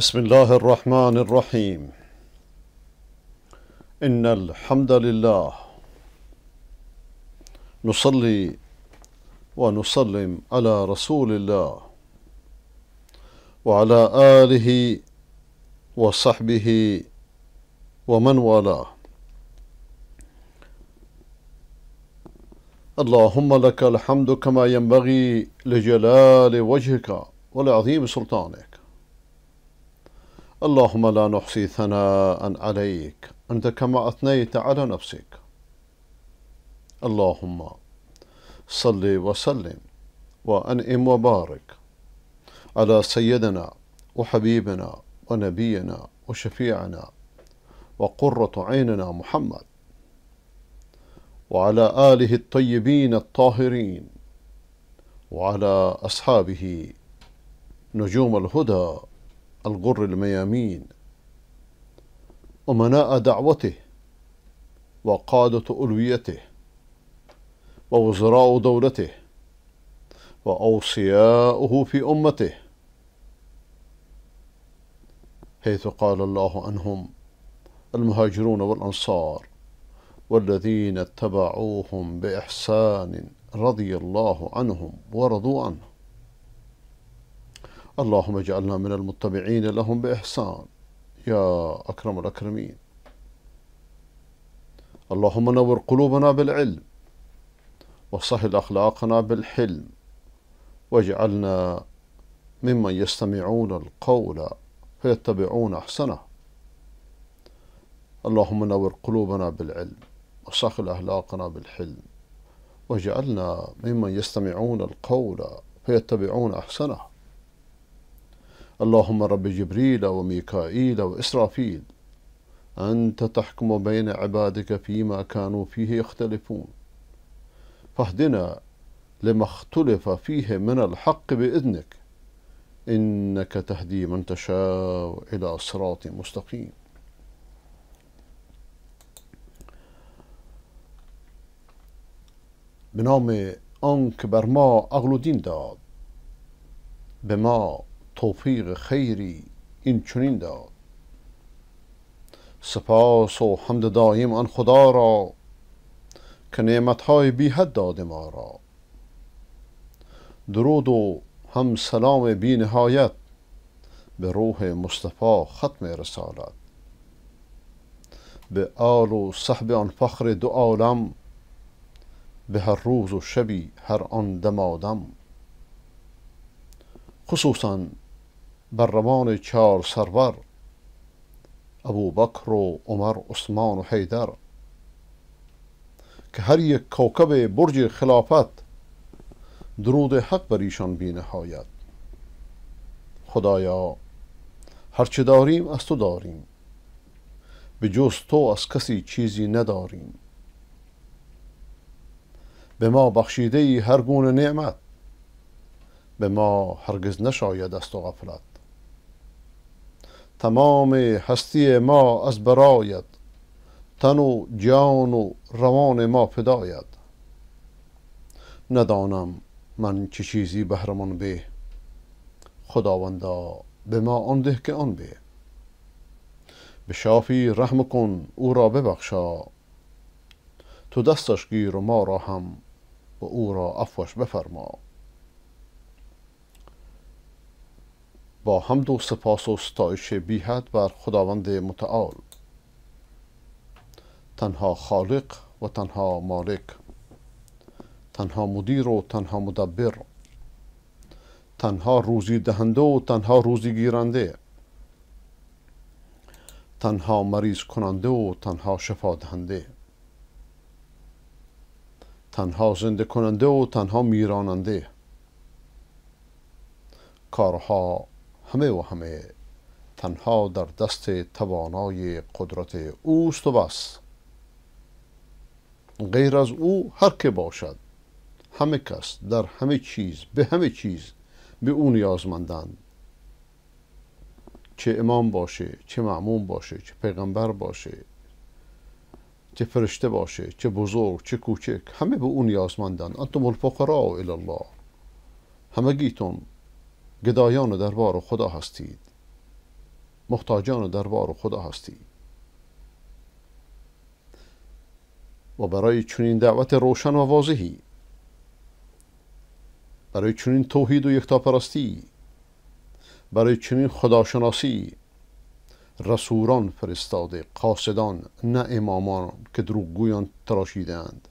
بسم الله الرحمن الرحيم إن الحمد لله نصلي ونسلم على رسول الله وعلى آله وصحبه ومن والاه اللهم لك الحمد كما ينبغي لجلال وجهك ولعظيم سلطانك اللهم لا نحصي ثناء عليك أنت كما أثنيت على نفسك اللهم صل وسلم وأنئم وبارك على سيدنا وحبيبنا ونبينا وشفيعنا وقرة عيننا محمد وعلى آله الطيبين الطاهرين وعلى أصحابه نجوم الهدى الغر الميامين أمناء دعوته وقادة ألويته ووزراء دولته وأوصياؤه في أمته حيث قال الله عنهم المهاجرون والأنصار والذين اتبعوهم بإحسان رضي الله عنهم ورضوا عنه اللهم اجعلنا من المتبعين لهم بإحسان يا أكرم الأكرمين اللهم نور قلوبنا بالعلم وسهل أخلاقنا بالحلم واجعلنا ممن يستمعون القول فيتبعون أحسنه اللهم نور قلوبنا بالعلم وسهل أخلاقنا بالحلم واجعلنا ممن يستمعون القول فيتبعون أحسنه اللهم رب جبريل وميكائيل وإسرافيل أنت تحكم بين عبادك فيما كانوا فيه يختلفون فاهدنا لما اختلف فيه من الحق بإذنك إنك تهدي من تشاء إلى صراط مستقيم بنام نام آنک بر ما عقل و دین داد به ما توفیق خیری این چنین داد سپاس و حمد دایم آن خدا را که نعمتهای بی حد داد ما را درود و هم سلام بی نهایت به روح مصطفی ختم رسالت به آل و صحب آن فخر دو عالم به هر روز و شبی هر آن دم آدم خصوصا بر چهار سرور ابو بکر و عمر عثمان و حیدر که هر یک کوکب برج خلافت درود حق بر ایشان بینهایت خدایا هرچه داریم از تو داریم به جز تو از کسی چیزی نداریم به ما بخشیده ای هر گونه نعمت به ما هرگز نشاید از و غفلت تمام هستی ما از برایت تن و جان و روان ما پداید ندانم من چه چیزی بهرمان به خداوندا به ما آن که آن به به شافی رحم کن او را ببخشا تو دستش گیر و ما را هم و او را افوش بفرما با حمد و سپاس و ستایش بیهد بر خداوند متعال تنها خالق و تنها مالک تنها مدیر و تنها مدبر تنها روزی دهنده و تنها روزی گیرنده تنها مریض کننده و تنها شفا دهنده تنها زنده کننده و تنها میراننده کارها همه و همه تنها در دست توانای قدرت اوست و بس غیر از او هر که باشد همه کس در همه چیز به همه چیز به او نیازمندند چه امام باشه چه معموم باشه چه پیغمبر باشه چه فرشته باشه چه بزرگ چه کوچک همه به او نیازمندند انتم الفقراء الی الله همگیتون گدایان دربار خدا هستید محتاجان دربار خدا هستید و برای چنین دعوت روشن و واضحی برای چنین توحید و یکتاپرستی برای چنین خداشناسی رسولان فرستاده قاصدان نه امامان که دروغگویان تراشیدند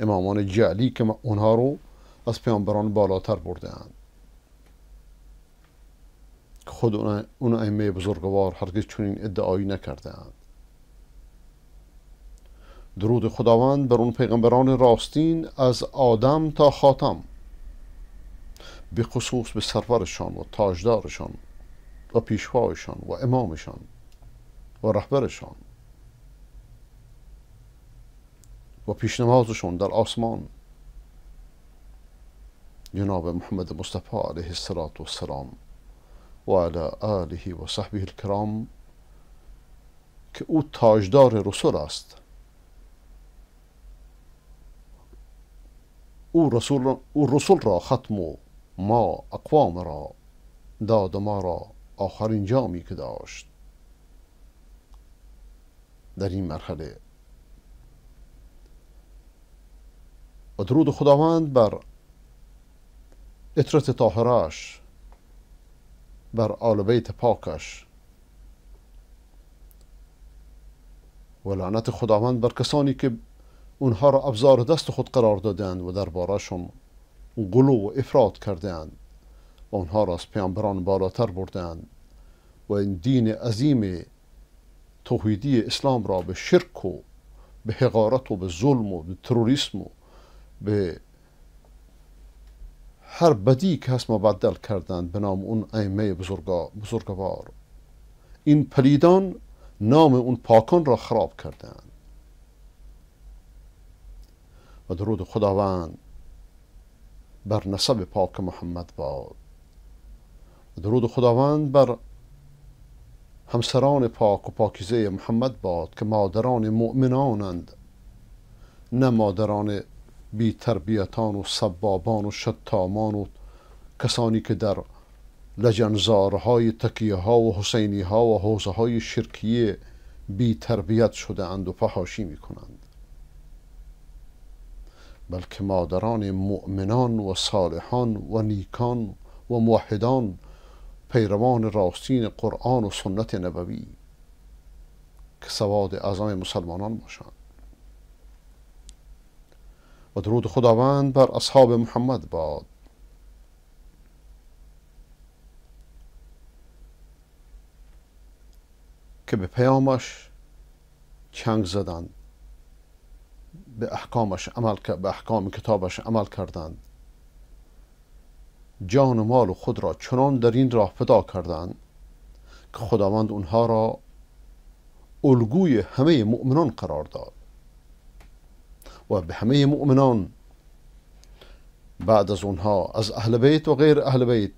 امامان جعلی که اونها رو از پیامبران بالاتر بردهاند خود اون ائمه بزرگوار هرگز چنین ادعایی اند درود خداوند بر اون پیغمبران راستین از آدم تا خاتم به خصوص به سرورشان و تاجدارشان و پیشوایشان و امامشان و رهبرشان و پیشنمازشان در آسمان جناب محمد مصطفی علیه السلام وعلی آله و صحبه الکرام که او تاجدار رسول است او رسول, او رسول را ختم و ما اقوام را داد ما را آخرین جامی که داشت در این مرحله و درود خداوند بر اطرت طاهراش بر آل بیت پاکش و لعنت خداوند بر کسانی که اونها را ابزار دست خود قرار دادند و در غلو گلو و افراد کردند و اونها را از پیامبران بالاتر بردند و این دین عظیم توحیدی اسلام را به شرک و به حقارت و به ظلم و به تروریسم و به هر بدی که هست مبدل کردند به نام اون ائمه بزرگوار این پلیدان نام اون پاکان را خراب کردند و درود خداوند بر نسب پاک محمد باد و درود خداوند بر همسران پاک و پاکیزه محمد باد که مادران مؤمنانند نه مادران بی تربیتان و سبابان و شتامان و کسانی که در لجنزارهای تکیه ها و حسینی ها و حوزه های شرکیه بی تربیت شده اند و فحاشی می کنند بلکه مادران مؤمنان و صالحان و نیکان و موحدان پیروان راستین قرآن و سنت نبوی که سواد اعظام مسلمانان باشند و درود خداوند بر اصحاب محمد باد که به پیامش چنگ زدند به احکامش عمل به احکام کتابش عمل کردند جان و مال و خود را چنان در این راه فدا کردند که خداوند اونها را الگوی همه مؤمنان قرار داد و به همه مؤمنان بعد از اونها از اهل بیت و غیر اهل بیت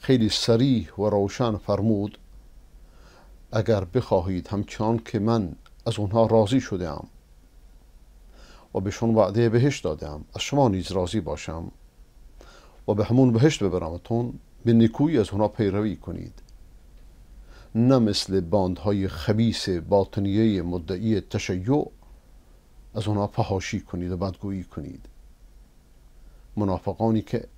خیلی سریح و روشن فرمود اگر بخواهید همچنان که من از اونها راضی شده ام و بهشون وعده بهشت دادم از شما نیز راضی باشم و به همون بهشت ببرمتون به نکوی از اونها پیروی کنید نه مثل باندهای خبیس باطنیه مدعی تشیع از اونها فهاشی کنید و بدگویی کنید منافقانی که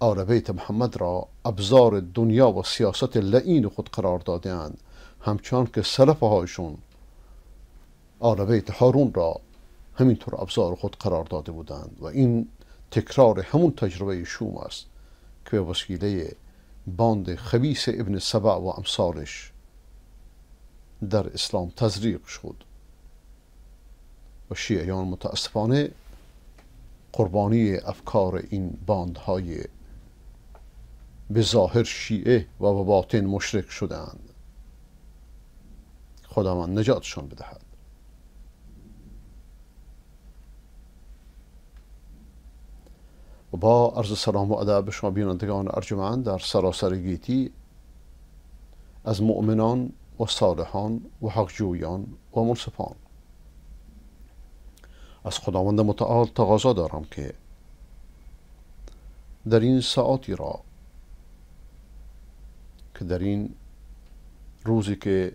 آل بیت محمد را ابزار دنیا و سیاست لعین خود قرار داده اند همچنان که سلف هایشون آل بیت هارون را همینطور ابزار خود قرار داده بودند و این تکرار همون تجربه شوم است که به وسیله باند خبیس ابن سبع و امثالش در اسلام تزریق شد و شیعیان متاسفانه قربانی افکار این باندهای به ظاهر شیعه و به باطن مشرک شدند من نجاتشان بدهد و با عرض سلام و ادب به شما بینندگان ارجمند در سراسر گیتی از مؤمنان و صالحان و حقجویان و منصفان از خداوند متعال تقاضا دارم که در این ساعتی را که در این روزی که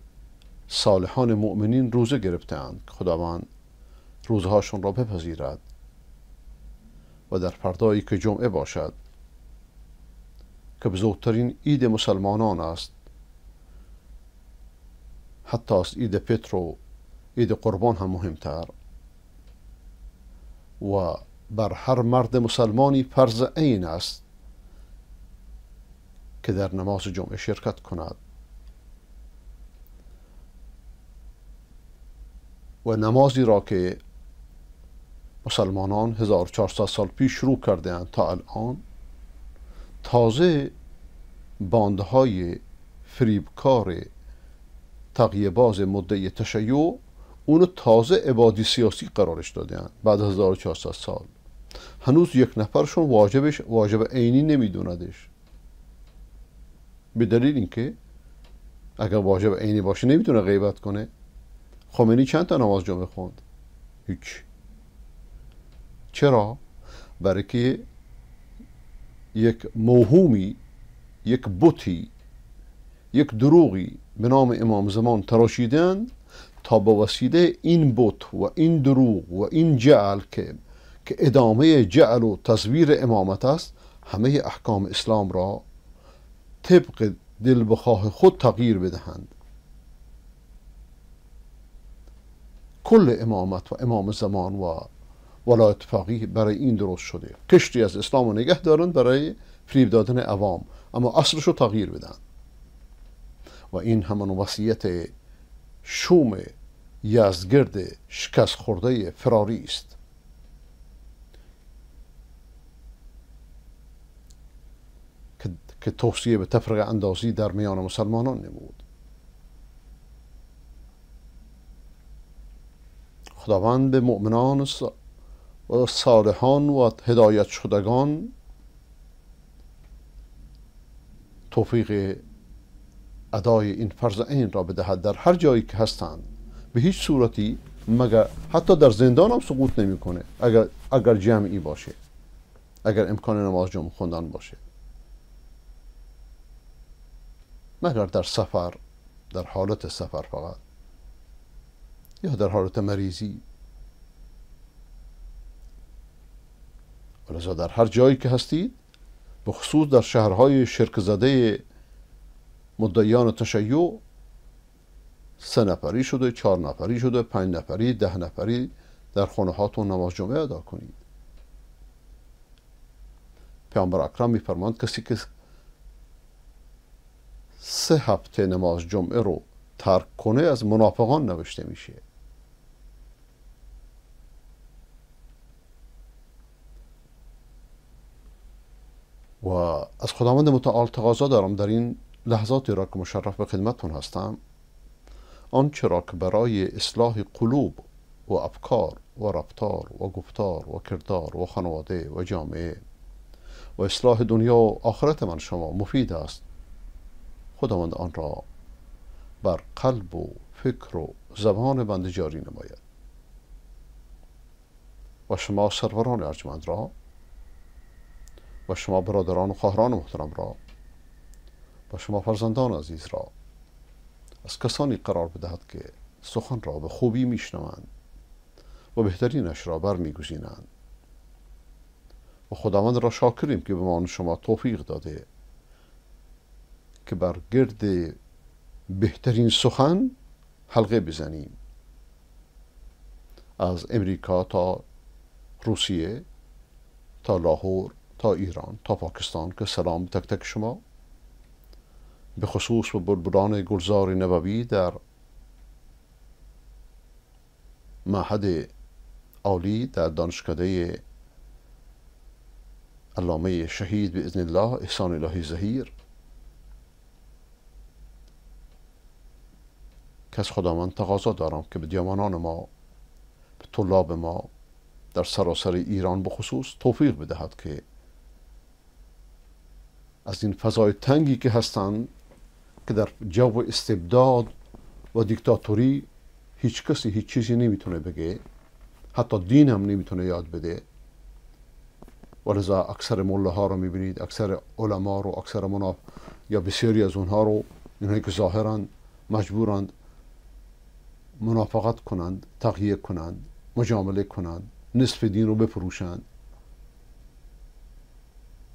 صالحان مؤمنین روزه گرفتند خداوند روزهاشون را بپذیرد و در فردایی که جمعه باشد که بزرگترین عید مسلمانان است حتی از عید پترو عید قربان هم مهمتر و بر هر مرد مسلمانی فرض عین است که در نماز جمعه شرکت کند و نمازی را که مسلمانان 1400 سال پیش شروع کرده اند تا الان تازه باندهای فریبکار تقیه باز مدعی تشیع اونو تازه عبادی سیاسی قرارش دادن بعد از 1400 سال هنوز یک نفرشون واجبش واجب عینی نمیدوندش به دلیل اینکه اگر واجب عینی باشه نمیتونه غیبت کنه خمینی خب چند تا نماز جمعه خوند هیچ چرا برای که یک موهومی یک بوتی یک دروغی به نام امام زمان تراشیدند تا به وسیله این بت و این دروغ و این جعل که که ادامه جعل و تصویر امامت است همه احکام اسلام را طبق دل بخواه خود تغییر بدهند کل امامت و امام زمان و ولایت فقیه برای این درست شده کشتی از اسلام رو نگه دارند برای فریب دادن عوام اما اصلش رو تغییر بدن و این همان وصیت شوم یزدگرد شکست خورده فراری است که توصیه به تفرق اندازی در میان مسلمانان نمود خداوند به مؤمنان و صالحان و هدایت شدگان توفیق ادای این فرض عین را بدهد در هر جایی که هستند به هیچ صورتی مگر حتی در زندان هم سقوط نمیکنه اگر اگر جمعی باشه اگر امکان نماز جمع خوندن باشه مگر در سفر در حالت سفر فقط یا در حالت مریضی ولذا در هر جایی که هستید به خصوص در شهرهای شرک زده مدعیان تشیع سه نفری شده چهار نفری شده پنج نفری ده نفری در خانه هاتون نماز جمعه ادا کنید پیامبر اکرم میفرماند کسی که سه هفته نماز جمعه رو ترک کنه از منافقان نوشته میشه و از خداوند متعال تقاضا دارم در این لحظاتی را که مشرف به خدمتون هستم آنچه را که برای اصلاح قلوب و افکار و رفتار و گفتار و کردار و خانواده و جامعه و اصلاح دنیا و آخرت من شما مفید است خداوند آن را بر قلب و فکر و زبان بنده جاری نماید و شما سروران ارجمند را و شما برادران و خواهران محترم را و شما فرزندان عزیز را از کسانی قرار بدهد که سخن را به خوبی میشنوند و بهترینش را برمیگزینند و خداوند را شاکریم که به ما شما توفیق داده که بر گرد بهترین سخن حلقه بزنیم از امریکا تا روسیه تا لاهور تا ایران تا پاکستان که سلام تک تک شما به خصوص به بلبلان گلزار نبوی در معهد عالی در دانشکده علامه شهید به الله احسان الهی زهیر کس از من تقاضا دارم که به دیوانان ما به طلاب ما در سراسر ایران بخصوص توفیق بدهد که از این فضای تنگی که هستند که در جو استبداد و دیکتاتوری هیچ کسی هیچ چیزی نمیتونه بگه حتی دین هم نمیتونه یاد بده و اکثر مله ها رو میبینید اکثر علما رو اکثر مناف یا بسیاری از اونها رو اینهایی که ظاهرا مجبورند منافقت کنند تقیه کنند مجامله کنند نصف دین رو بفروشند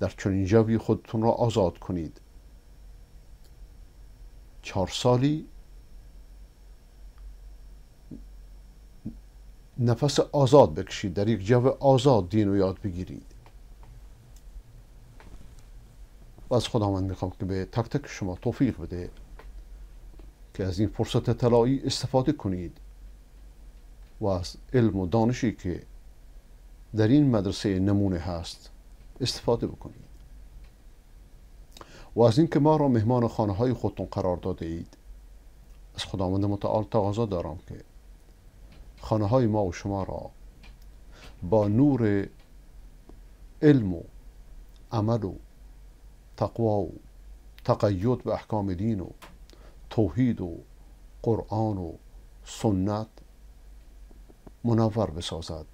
در چنین جوی خودتون رو آزاد کنید چهار سالی نفس آزاد بکشید در یک جو آزاد دین رو یاد بگیرید و از خداوند میخوام که به تک تک شما توفیق بده که از این فرصت طلایی استفاده کنید و از علم و دانشی که در این مدرسه نمونه هست استفاده بکنید و از اینکه ما را مهمان خانه های خودتون قرار داده اید از خداوند متعال تقاضا دارم که خانه های ما و شما را با نور علم و عمل و تقوا و تقید به احکام دین و توحید و قرآن و سنت منور بسازد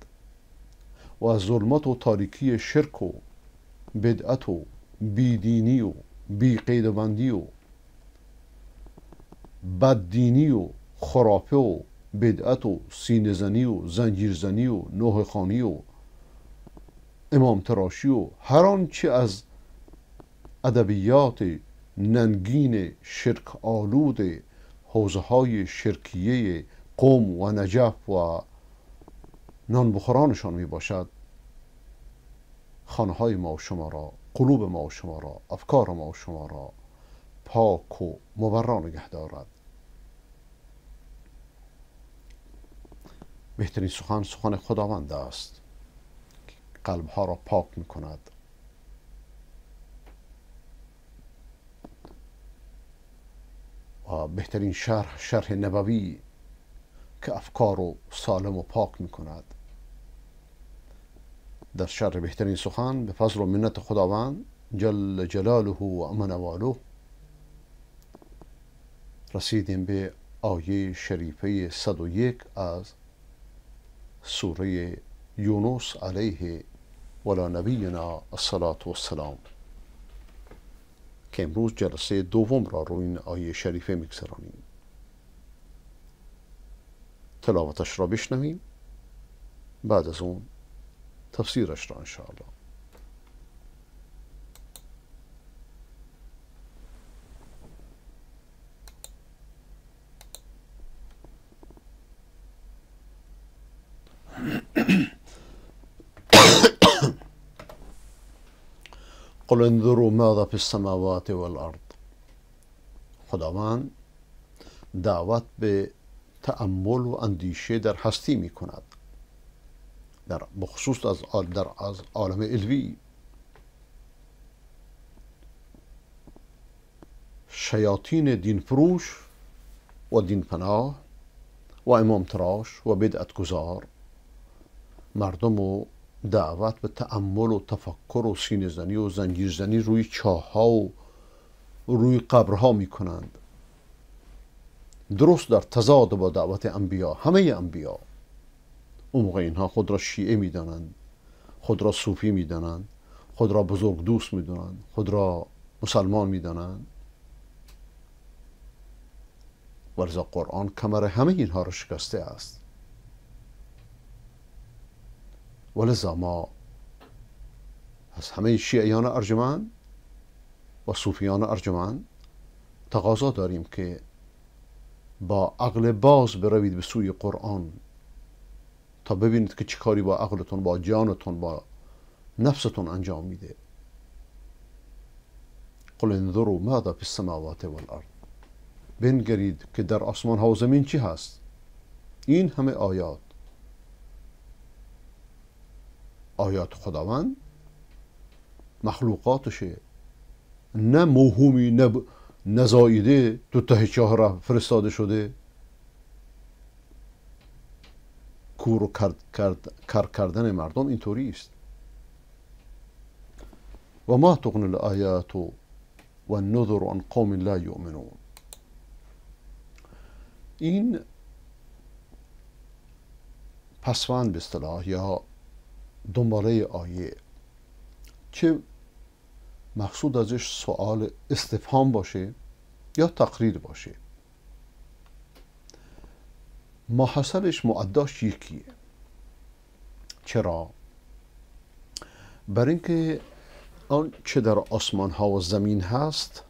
و از ظلمت و تاریکی شرک و بدعت و بیدینی و بی قید و بندی و بددینی و خرافه و بدعت و سینزنی و زنجیرزنی و نوه خانی و امام تراشی و هر آنچه از ادبیات ننگین شرک آلود حوزه های شرکیه قوم و نجف و نان بخورانشان می باشد خانه های ما و شما را قلوب ما و شما را افکار ما و شما را پاک و مبرا نگه دارد بهترین سخن سخن خداوند است که قلب ها را پاک می کند و بهترین شرح شرح نبوی که افکار و سالم و پاک می کند در شر بهترین سخن به فضل و منت خداوند جل جلاله و امنواله رسیدیم به آیه شریفه 101 از سوره یونس علیه ولا نبینا الصلاة والسلام که امروز جلسه دوم را روی این آیه شریفه میگذرانیم تلاوتش را بشنویم بعد از اون تفسیرش را انشاءالله قل انظروا ماذا في السماوات والارض خداوند دعوت به تأمل و اندیشه در هستی می کند در بخصوص از در از عالم علوی شیاطین دین فروش و دین پناه و امام تراش و بدعت گذار مردم و دعوت به تأمل و تفکر و سین زنی و زنجیرزنی زنی روی چاه ها و روی قبرها می کنند درست در تضاد با دعوت انبیا همه انبیا اون موقع اینها خود را شیعه میدانند خود را صوفی میدانند خود را بزرگ دوست میدانند خود را مسلمان میدانند ولذا قرآن کمر همه اینها را شکسته است ولذا ما از همه شیعیان ارجمند و صوفیان ارجمند تقاضا داریم که با عقل باز بروید به سوی قرآن تا ببینید که چه کاری با عقلتون با جانتون با نفستون انجام میده قل انظروا ماذا فی السماوات والارض بنگرید که در آسمان ها و زمین چی هست این همه آیات آیات خداوند مخلوقاتشه نه موهومی نه, نزایده تو ته چاه فرستاده شده کور و کار کردن مردم اینطوری است و ما تغن الآیات و النذر عن قوم لا یؤمنون این پسوند به اصطلاح یا دنباله آیه چه مقصود ازش سوال استفهام باشه یا تقریر باشه ماحصلش معداش یکیه چرا؟ بر اینکه آن چه در آسمان ها و زمین هست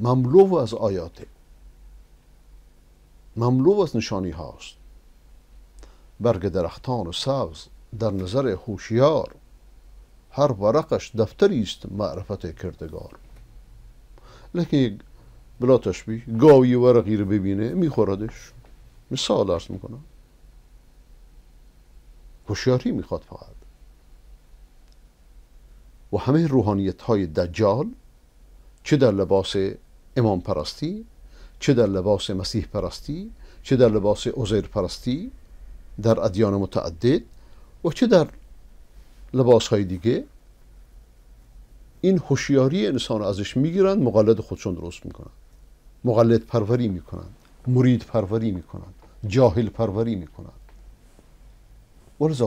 مملو از آیاته مملو از نشانی هاست برگ درختان و سبز در نظر هوشیار هر ورقش دفتری است معرفت کردگار لکه بلا تشبیه گاوی ورقی رو ببینه میخوردش مثال ارز میکنم هوشیاری میخواد فقط و همه روحانیت های دجال چه در لباس امام پرستی چه در لباس مسیح پرستی چه در لباس عزیر پرستی در ادیان متعدد و چه در لباس های دیگه این هوشیاری انسان ازش میگیرند مقلد خودشون درست میکنند مقلد پروری میکنند مرید پروری می جاهل پروری می کنند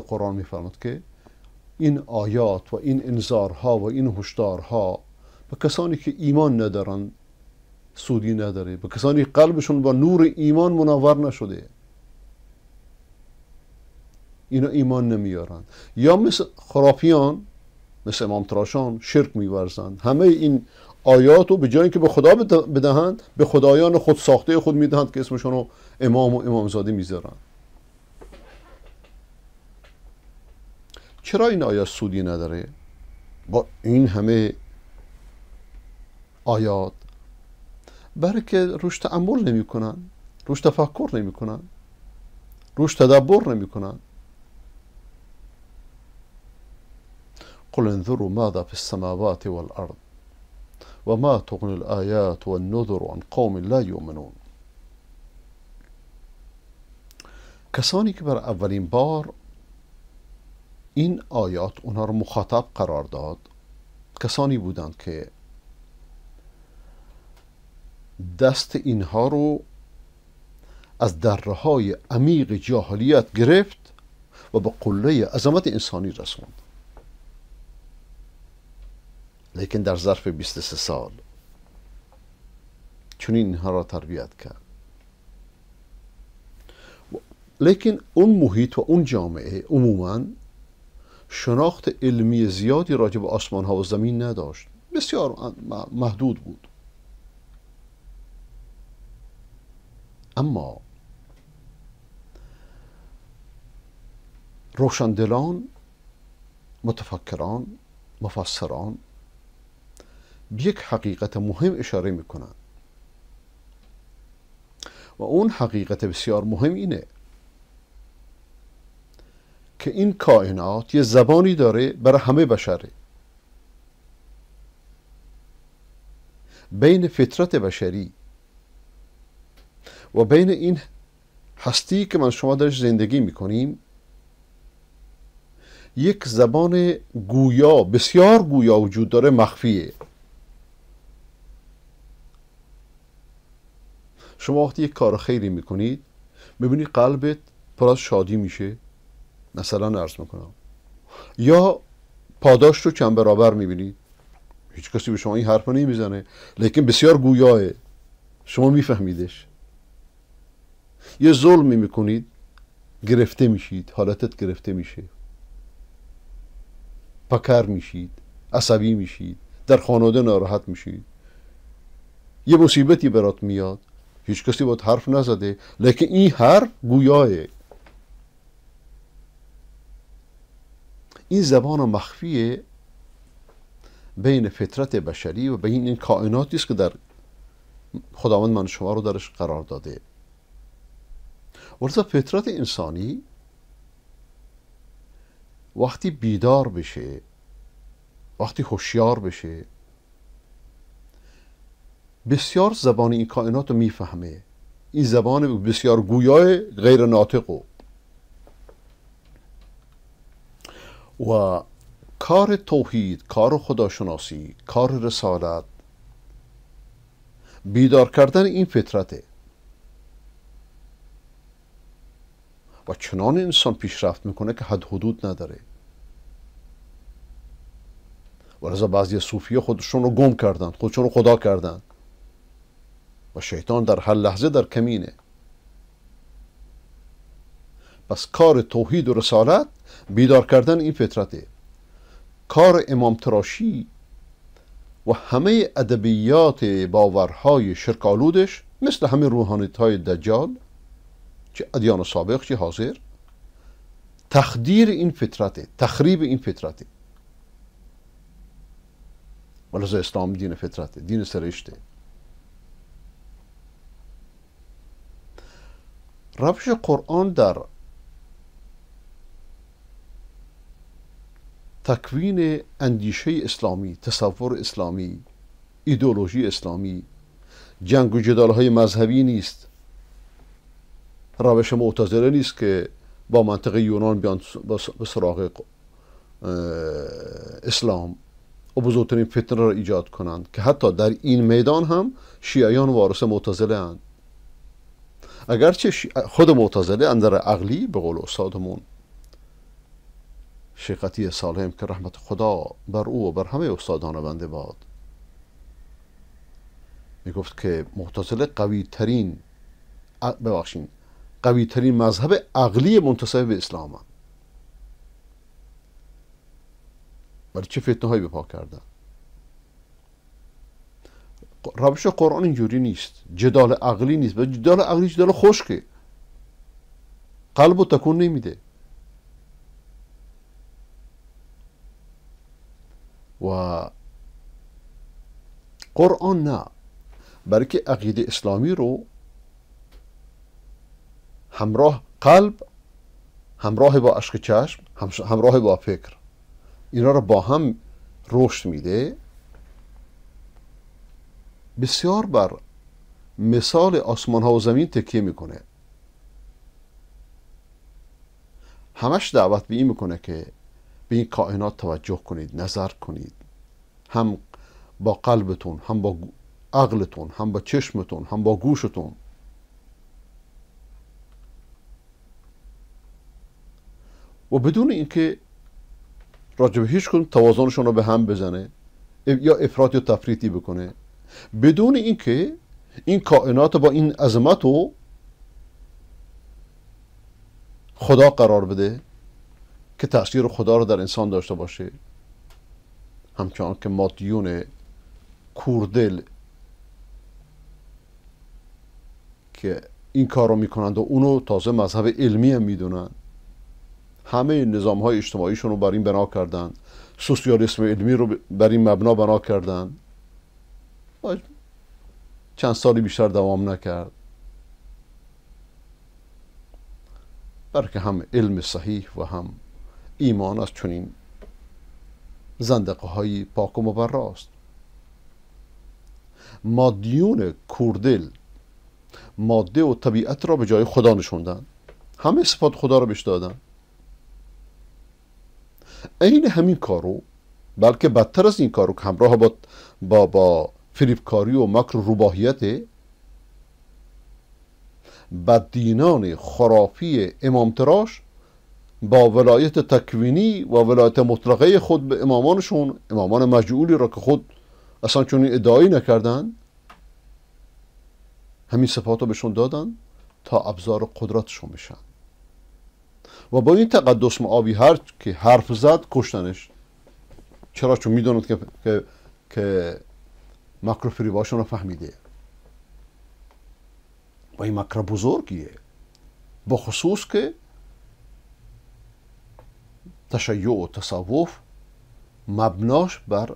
قرآن می که این آیات و این انذارها و این هشدارها به کسانی که ایمان ندارن سودی نداره به کسانی قلبشون با نور ایمان منور نشده اینا ایمان نمیارن یا مثل خرافیان مثل امام تراشان شرک میورزند همه این آیات رو به جایی که به خدا بدهند به خدایان خود ساخته خود میدهند که اسمشون رو امام و امامزاده میذارن. چرا این آیات سودی نداره با این همه آیات برای که روش تعمل نمیکنن روش تفکر نمیکنن روش تدبر نمیکنن قل انظروا ماذا فی السماوات والارض وما تغني الآيات والنذر عن قوم لا یؤمنون کسانی که بر اولین بار این آیات اونها رو مخاطب قرار داد کسانی بودند که دست اینها رو از دره های عمیق جاهلیت گرفت و به قله عظمت انسانی رسوند لیکن در ظرف 23 سال چنین اینها را تربیت کرد لیکن اون محیط و اون جامعه عموما شناخت علمی زیادی راجع به آسمان ها و زمین نداشت بسیار محدود بود اما روشندلان متفکران مفسران به یک حقیقت مهم اشاره میکنن و اون حقیقت بسیار مهم اینه که این کائنات یه زبانی داره برای همه بشره بین فطرت بشری و بین این هستی که من شما درش زندگی میکنیم یک زبان گویا بسیار گویا وجود داره مخفیه شما وقتی یک کار خیری میکنید میبینی قلبت پر از شادی میشه مثلا عرض میکنم یا پاداش رو چند برابر میبینید هیچ کسی به شما این حرف نمیزنه لیکن بسیار گویاه شما میفهمیدش یه ظلمی میکنید گرفته میشید حالتت گرفته میشه پکر میشید عصبی میشید در خانواده ناراحت میشید یه مصیبتی برات میاد هیچ کسی باید حرف نزده لیکن این حرف گویاه این زبان مخفی بین فطرت بشری و بین این کائناتی است که در خداوند من شما رو درش قرار داده ورزا فطرت انسانی وقتی بیدار بشه وقتی هوشیار بشه بسیار زبان این کائنات رو میفهمه این زبان بسیار گویای غیر ناطق و کار توحید کار خداشناسی کار رسالت بیدار کردن این فطرته و چنان انسان پیشرفت میکنه که حد حدود نداره و بعضی صوفیه خودشون رو گم کردن خودشون رو خدا کردن و شیطان در هر لحظه در کمینه پس کار توحید و رسالت بیدار کردن این فطرته کار امام تراشی و همه ادبیات باورهای شرکالودش مثل همه روحانیت های دجال چه ادیان سابق چه حاضر تخدیر این فطرته تخریب این فطرته ولذا اسلام دین فطرته دین سرشته روش قرآن در تکوین اندیشه اسلامی تصور اسلامی ایدولوژی اسلامی جنگ و جدال های مذهبی نیست روش معتظره نیست که با منطق یونان بیان به سراغ اسلام و بزرگترین فتنه را ایجاد کنند که حتی در این میدان هم شیعیان وارث معتزله اند اگرچه خود معتزله اندر عقلی به قول استادمون شیقتی سالم که رحمت خدا بر او و بر همه استادان بنده باد می گفت که معتزله قوی ترین ببخشین قوی ترین مذهب عقلی منتصب به اسلام هم. ولی چه فتنه هایی به کردن روش قرآن اینجوری نیست جدال عقلی نیست به جدال عقلی جدال خشکه قلب و تکون نمیده و قرآن نه بلکه عقیده اسلامی رو همراه قلب همراه با عشق چشم همراه با فکر اینا رو با هم رشد میده بسیار بر مثال آسمان ها و زمین تکیه میکنه همش دعوت به این میکنه که به این کائنات توجه کنید نظر کنید هم با قلبتون هم با عقلتون هم با چشمتون هم با گوشتون و بدون اینکه راجب هیچ کدوم توازنشون رو به هم بزنه یا افراد یا تفریطی بکنه بدون اینکه این کائنات با این عظمت رو خدا قرار بده که تاثیر خدا رو در انسان داشته باشه همچنان که مادیون کوردل که این کار رو میکنند و اونو تازه مذهب علمی هم میدونند همه نظام های اجتماعیشون رو بر این بنا کردن سوسیالیسم علمی رو بر این مبنا بنا کردن چند سالی بیشتر دوام نکرد بلکه هم علم صحیح و هم ایمان از چنین زندقه های پاک و مبراست مادیون کوردل ماده و طبیعت را به جای خدا نشوندن همه صفات خدا را بهش دادن این همین کارو بلکه بدتر از این کارو که همراه با با, با فریبکاری و مکر و روباهیت بددینان خرافی امام تراش با ولایت تکوینی و ولایت مطلقه خود به امامانشون امامان مجعولی را که خود اصلا چون ادعایی نکردن همین صفات رو بهشون دادن تا ابزار قدرتشون بشن و با این تقدس معاوی هر که حرف زد کشتنش چرا چون میدوند که, که فریباشون رو فهمیده و این مکر بزرگیه با خصوص که تشیع و تصوف مبناش بر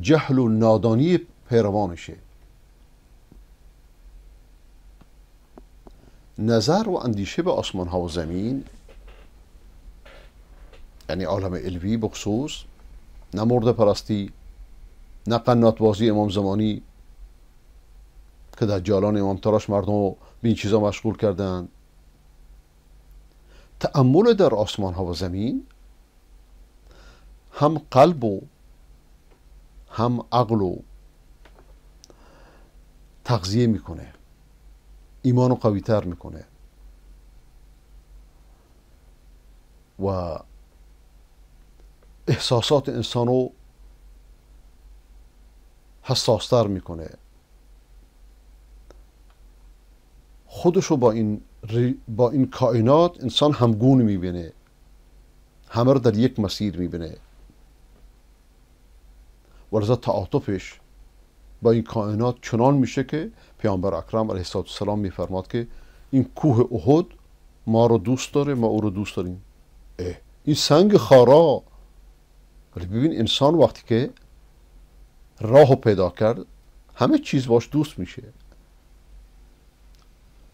جهل و نادانی پیروانشه نظر و اندیشه به آسمان ها و زمین یعنی عالم الوی بخصوص نه پرستی نه قنات بازی امام زمانی که در جالان امام تراش مردم رو به این چیزا مشغول کردن تأمل در آسمان ها و زمین هم قلب و هم عقل و تغذیه میکنه ایمان رو قوی تر میکنه و احساسات انسان رو حساستر میکنه خودشو با این, با این کائنات انسان همگون میبینه همه رو در یک مسیر میبینه ولذا تعاطفش با این کائنات چنان میشه که پیامبر اکرم علیه السلام میفرماد که این کوه احد ما رو دوست داره ما او رو دوست داریم این سنگ خارا ولی ببین انسان وقتی که راه و پیدا کرد همه چیز باش دوست میشه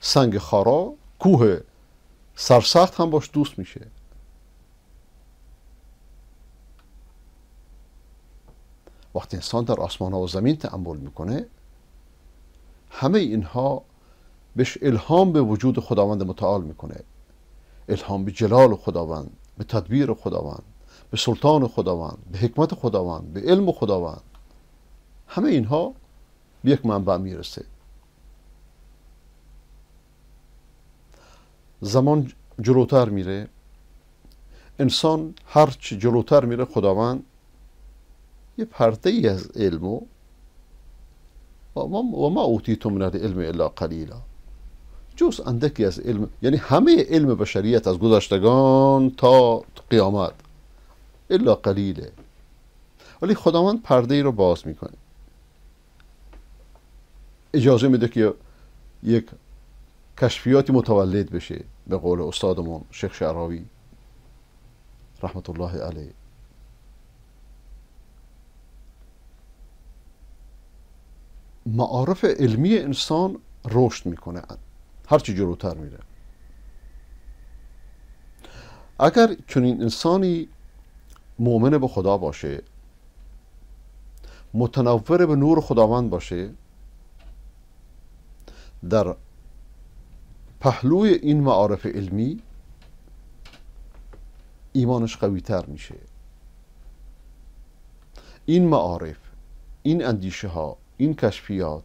سنگ خارا کوه سرسخت هم باش دوست میشه وقتی انسان در آسمان ها و زمین تأمل میکنه همه اینها بهش الهام به وجود خداوند متعال میکنه الهام به جلال خداوند به تدبیر خداوند به سلطان خداوند به حکمت خداوند به علم خداوند همه اینها به یک منبع میرسه زمان جلوتر میره انسان هرچی جلوتر میره خداوند یه پرده ای از علم و و ما اوتیتم من علم الا قلیلا جز اندکی از علم یعنی همه علم بشریت از گذشتگان تا قیامت الا قلیله ولی خداوند پرده ای رو باز میکنه اجازه میده که یک کشفیاتی متولد بشه به قول استادمون شیخ شعراوی رحمت الله علیه معارف علمی انسان رشد میکنه هرچی جلوتر میره اگر چنین انسانی مؤمن به خدا باشه متنور به نور خداوند باشه در پهلوی این معارف علمی ایمانش قوی تر میشه این معارف این اندیشه ها این کشفیات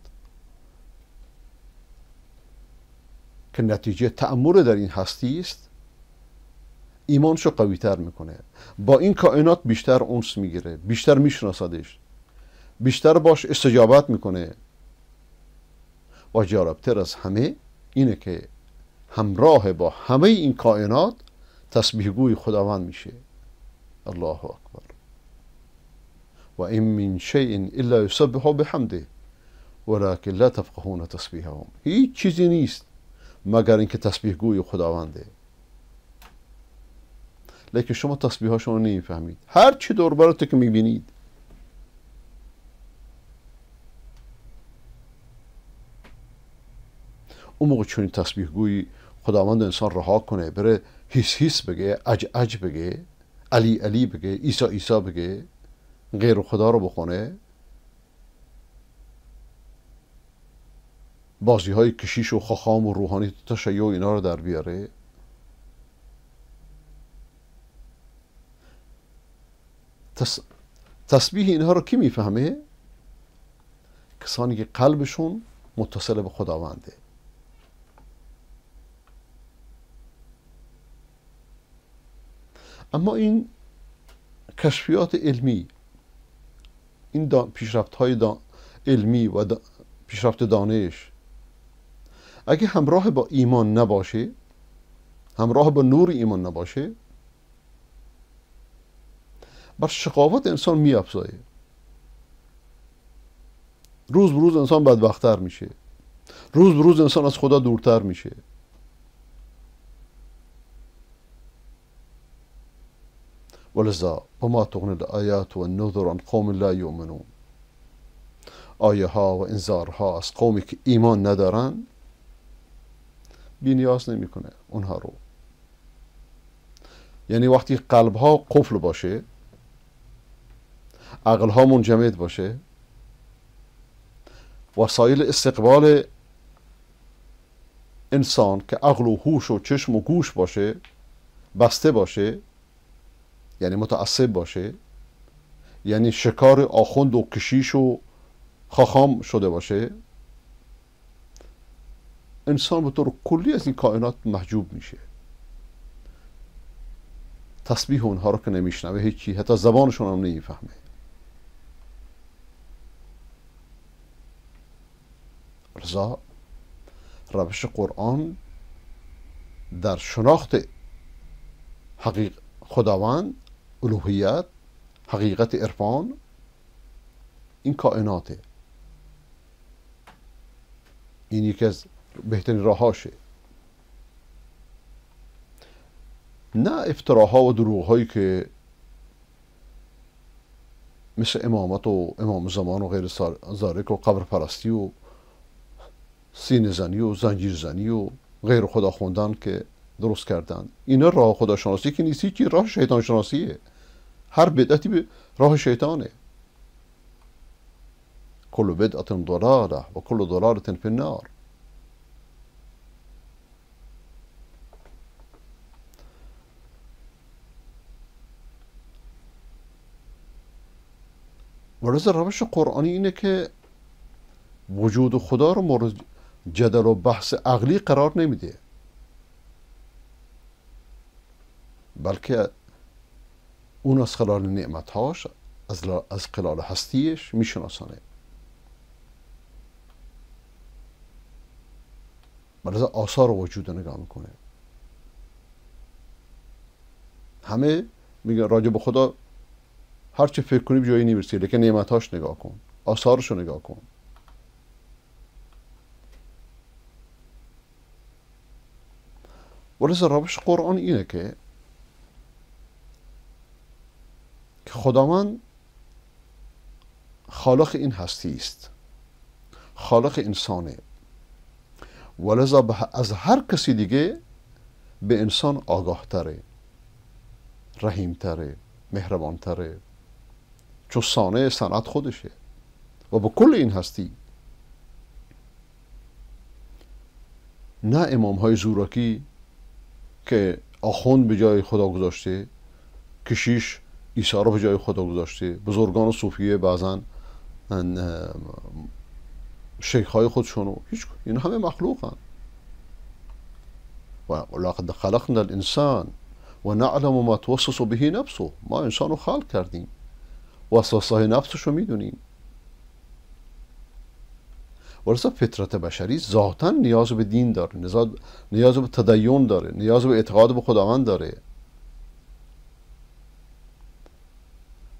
که نتیجه تعمر در این هستی است ایمانشو تر میکنه با این کائنات بیشتر اونس میگیره بیشتر میشناسدش بیشتر باش استجابت میکنه و جالبتر از همه اینه که همراه با همه این کائنات تسبیح گوی خداوند میشه الله اکبر و این من شیء الا یسبحو بحمده ولکن لا تفقهون تسبیحهم هیچ چیزی نیست مگر اینکه تسبیح گوی خداونده لیکن شما هاشون رو نمیفهمید هر چی دور که میبینید اون موقع چون تسبیح گویی خداوند انسان رها کنه بره هیس هیس بگه اج اج بگه علی علی بگه ایسا عیسی بگه غیر خدا رو بخونه بازی های کشیش و خخام و روحانی تشیع و اینا رو در بیاره تس... تسبیح اینها رو کی میفهمه کسانی که قلبشون متصل به خداونده اما این کشفیات علمی این پیشرفت های علمی و پیشرفت دانش اگه همراه با ایمان نباشه همراه با نور ایمان نباشه بر شقاوت انسان میافزایه روز روز انسان بدبختتر میشه روز روز انسان از خدا دورتر میشه ولذا وما تغني الآيات والنذر عن قوم لا يؤمنون آیه ها و ها از قومی که ایمان ندارن بینیاز نمیکنه اونها رو یعنی وقتی قلب ها قفل باشه عقل ها منجمد باشه وسایل استقبال انسان که عقل و هوش و چشم و گوش باشه بسته باشه یعنی متعصب باشه یعنی شکار آخوند و کشیش و خاخام شده باشه انسان به طور کلی از این کائنات محجوب میشه تسبیح اونها رو که نمیشنوه هیچی حتی زبانشون هم نمیفهمه رضا روش قرآن در شناخت حقیق خداوند الوهیت حقیقت عرفان این کائناته این یکی از بهترین راهاشه نه افتراها و دروغهایی که مثل امامت و امام زمان و غیر زارک و قبر پرستی و سینه زنی و زنجیر زنی و غیر خدا خوندن که درست کردن اینا راه خداشناسی که نیستی که راه شیطان شناسیه هر بدعتی به راه شیطانه کل بدعت ضلاله و کل فی النار و روش قرآنی اینه که وجود خدا رو مورد جدل و بحث عقلی قرار نمیده بلکه اون از خلال نعمتهاش از خلال هستیش میشناسانه برای آثار وجود نگاه میکنه همه میگن راجع به خدا هر چه فکر کنی جایی نمیرسی لیکن نعمتاش نگاه کن آثارش رو نگاه کن ولی روش قرآن اینه که خداوند خالق این هستی است خالق انسانه ولذا از هر کسی دیگه به انسان آگاه تره رحیم تره مهربان تره چون سانه صنعت خودشه و به کل این هستی نه امام های زورکی که آخوند به جای خدا گذاشته کشیش عیسی به جای خدا گذاشتی بزرگان صوفیه بعضا شیخ های خودشونو هیچ این همه مخلوقن و لقد خلقنا الانسان و نعلم ما توسوس به نفسه ما انسان رو خلق کردیم و اساسه نفسش رو میدونیم ورسا فطرت بشری ذاتا نیاز به دین داره نیاز به تدیون داره نیاز به اعتقاد به خداوند داره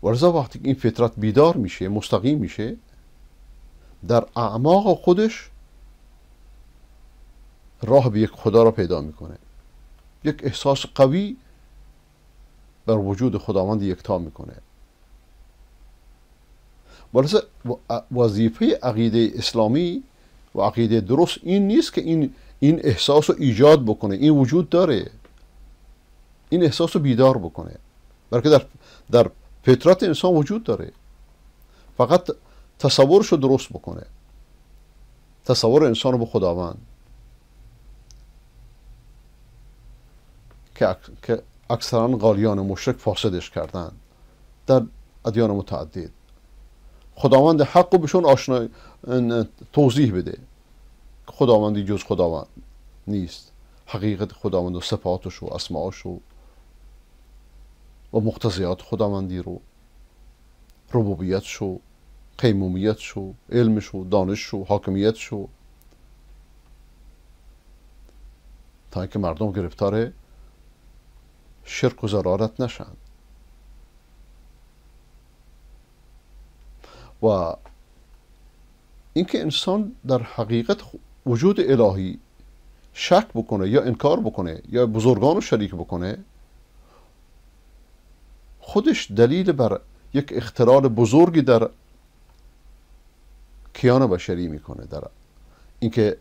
ورزا وقتی این فطرت بیدار میشه مستقیم میشه در اعماق خودش راه به یک خدا را پیدا میکنه یک احساس قوی بر وجود خداوند یکتا میکنه ولی وظیفه عقیده اسلامی و عقیده درست این نیست که این این احساس رو ایجاد بکنه این وجود داره این احساس رو بیدار بکنه بلکه در در فطرت انسان وجود داره فقط تصورش رو درست بکنه تصور انسان رو به خداوند که, اکثرا قالیان مشرک فاسدش کردن در ادیان متعدد خداوند حق رو بهشون آشنا توضیح بده خداوندی جز خداوند نیست حقیقت خداوند و صفاتش و اسماعش و و مقتضیات خداوندی رو ربوبیت شو، قیمومیت شو، علم شو، دانش شو، حاکمیت شو تا اینکه مردم گرفتار شرک و ضرارت نشند و اینکه انسان در حقیقت وجود الهی شک بکنه یا انکار بکنه یا بزرگان رو شریک بکنه خودش دلیل بر یک اختلال بزرگی در کیان بشری میکنه در اینکه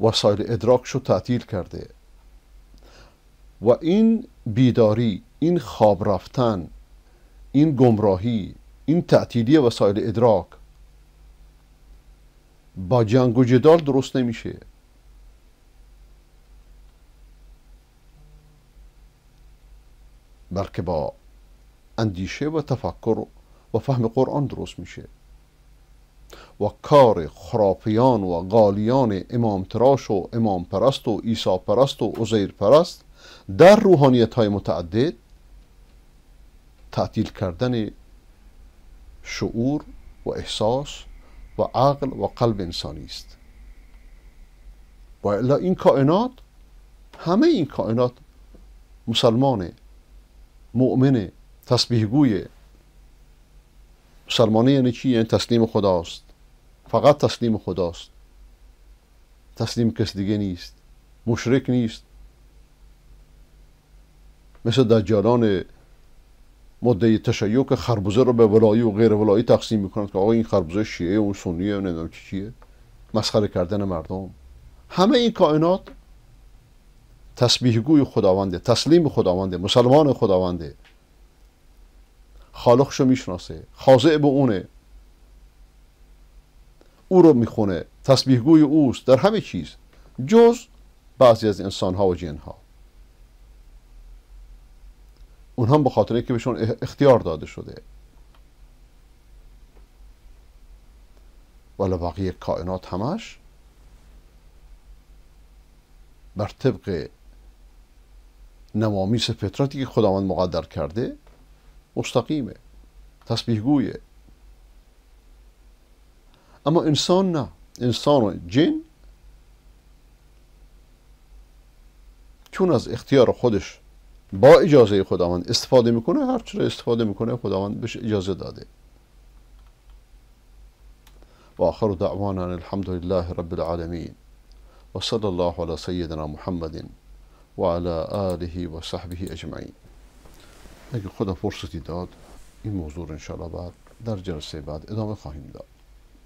وسایل ادراک رو تعطیل کرده و این بیداری این خواب رفتن این گمراهی این تعطیلی وسایل ادراک با جنگ و جدال درست نمیشه بلکه با اندیشه و تفکر و فهم قرآن درست میشه و کار خرافیان و غالیان امام تراش و امام پرست و ایسا پرست و عزیر پرست در روحانیت های متعدد تعطیل کردن شعور و احساس و عقل و قلب انسانی است و این کائنات همه این کائنات مسلمانه مؤمنه تسبیح گویه مسلمانی یعنی چی؟ یعنی تسلیم خداست فقط تسلیم خداست تسلیم کس دیگه نیست مشرک نیست مثل دجالان مدعی تشیع که خربوزه رو به ولایی و غیر ولایی تقسیم میکنند که آقا این خربوزه شیعه اون سنیه و نمیدونم چی چیه مسخره کردن مردم همه این کائنات تسبیح گوی خداونده تسلیم خداونده مسلمان خداونده خالقشو میشناسه خاضع به اونه او رو میخونه تسبیحگوی اوست در همه چیز جز بعضی از انسان ها و جن ها اون هم به خاطر که بهشون اختیار داده شده ولی باقی کائنات همش بر طبق نمامیس فطرتی که خداوند مقدر کرده مستقیمه تسبیح گویه اما انسان نه انسان و جن چون از اختیار خودش با اجازه خداوند استفاده میکنه هر چرا استفاده میکنه خداوند بهش اجازه داده و آخر دعوانا الحمد لله رب العالمین وصلى الله على سيدنا محمد و وعلى آله صحبه اجمعین اگر خدا فرصتی داد این موضوع انشاءالله بعد در جلسه بعد ادامه خواهیم داد